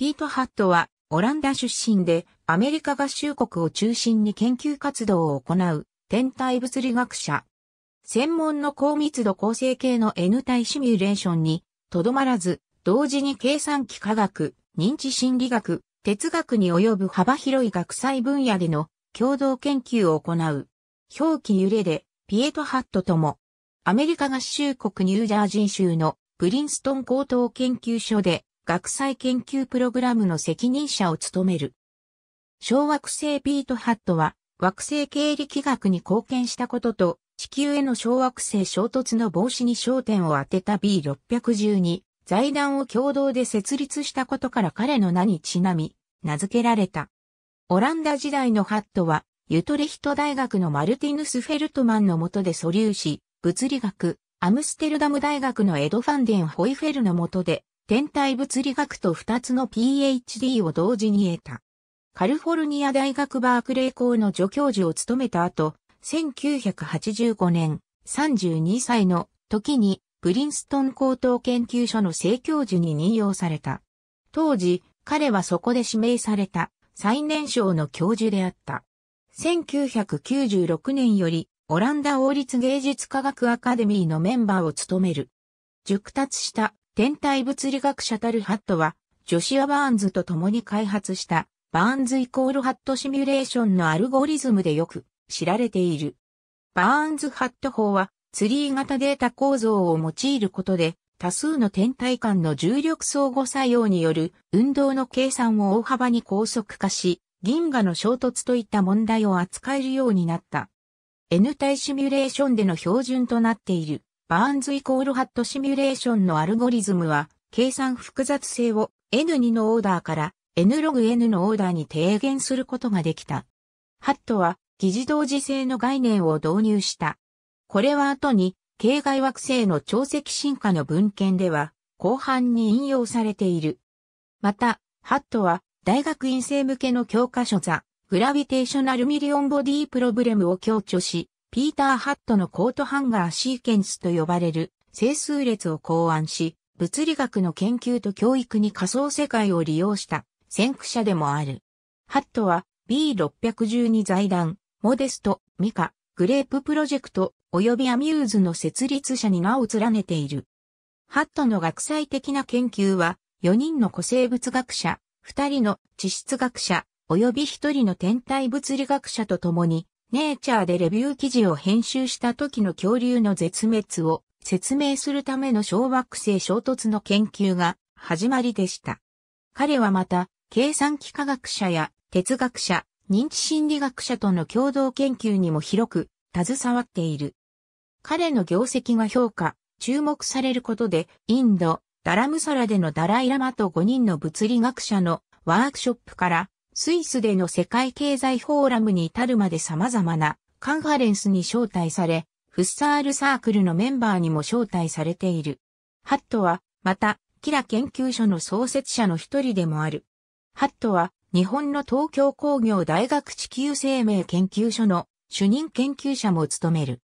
ピート・ハットは、オランダ出身で、アメリカ合衆国を中心に研究活動を行う、天体物理学者。専門の高密度構成系の N 体シミュレーションに、とどまらず、同時に計算機科学、認知心理学、哲学に及ぶ幅広い学際分野での共同研究を行う。表記揺れで、ピエトハットとも、アメリカ合衆国ニュージャージー州のプリンストン高等研究所で学際研究プログラムの責任者を務める。小惑星ピート・ハットは、惑星経力学に貢献したことと、地球への小惑星衝突の防止に焦点を当てた B612 財団を共同で設立したことから彼の名にちなみ、名付けられた。オランダ時代のハットは、ユトレヒト大学のマルティヌス・フェルトマンの下で素粒子、物理学、アムステルダム大学のエド・ファンデン・ホイフェルの下で、天体物理学と2つの PhD を同時に得た。カルフォルニア大学バークレー校の助教授を務めた後、1985年32歳の時にプリンストン高等研究所の正教授に任用された。当時、彼はそこで指名された最年少の教授であった。1996年よりオランダ王立芸術科学アカデミーのメンバーを務める。熟達した天体物理学者タルハットは、ジョシア・バーンズと共に開発した、バーンズイコールハットシミュレーションのアルゴリズムでよく知られている。バーンズハット法は、ツリー型データ構造を用いることで、多数の天体間の重力相互作用による運動の計算を大幅に高速化し、銀河の衝突といった問題を扱えるようになった。N 体シミュレーションでの標準となっている。バーンズイコールハットシミュレーションのアルゴリズムは、計算複雑性を N2 のオーダーから N ログ N のオーダーに低減することができた。ハットは、疑似同時性の概念を導入した。これは後に、形骸惑星の潮汐進化の文献では、後半に引用されている。また、ハットは、大学院生向けの教科書ザ・グラビテーショナルミリオンボディープロブレムを強調し、ピーター・ハットのコートハンガーシーケンスと呼ばれる整数列を考案し、物理学の研究と教育に仮想世界を利用した先駆者でもある。ハットは B612 財団、モデスト、ミカ、グレーププロジェクト及びアミューズの設立者に名を連ねている。ハットの学際的な研究は4人の古生物学者、2人の地質学者、及び1人の天体物理学者と共にネイチャーでレビュー記事を編集した時の恐竜の絶滅を説明するための小惑星衝突の研究が始まりでした。彼はまた、計算機科学者や哲学者、認知心理学者との共同研究にも広く携わっている。彼の業績が評価、注目されることで、インド、ダラムサラでのダライラマと5人の物理学者のワークショップからスイスでの世界経済フォーラムに至るまで様々なカンファレンスに招待され、フッサールサークルのメンバーにも招待されている。ハットは、また、キラ研究所の創設者の一人でもある。ハットは、日本の東京工業大学地球生命研究所の主任研究者も務める。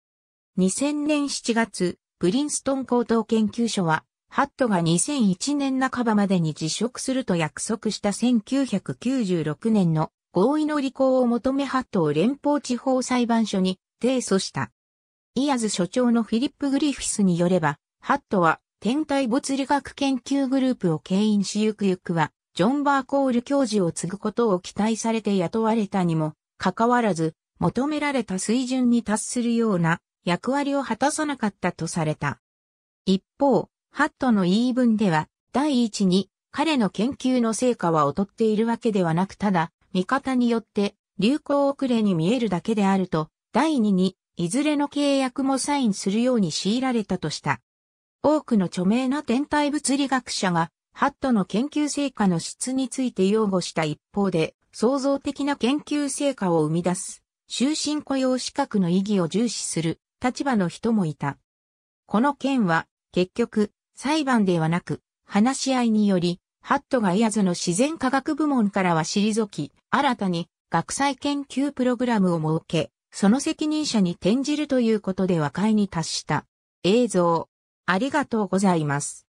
2000年7月、プリンストン高等研究所は、ハットが2001年半ばまでに辞職すると約束した1996年の合意の履行を求めハットを連邦地方裁判所に提訴した。イアズ所長のフィリップ・グリフィスによれば、ハットは天体物理学研究グループを牽引しゆくゆくは、ジョン・バーコール教授を継ぐことを期待されて雇われたにも、かかわらず、求められた水準に達するような役割を果たさなかったとされた。一方、ハットの言い分では、第一に、彼の研究の成果は劣っているわけではなくただ、見方によって流行遅れに見えるだけであると、第二に、いずれの契約もサインするように強いられたとした。多くの著名な天体物理学者が、ハットの研究成果の質について擁護した一方で、創造的な研究成果を生み出す、終身雇用資格の意義を重視する立場の人もいた。この件は、結局、裁判ではなく、話し合いにより、ハットがイアズの自然科学部門からは退き、新たに学際研究プログラムを設け、その責任者に転じるということで和解に達した。映像。ありがとうございます。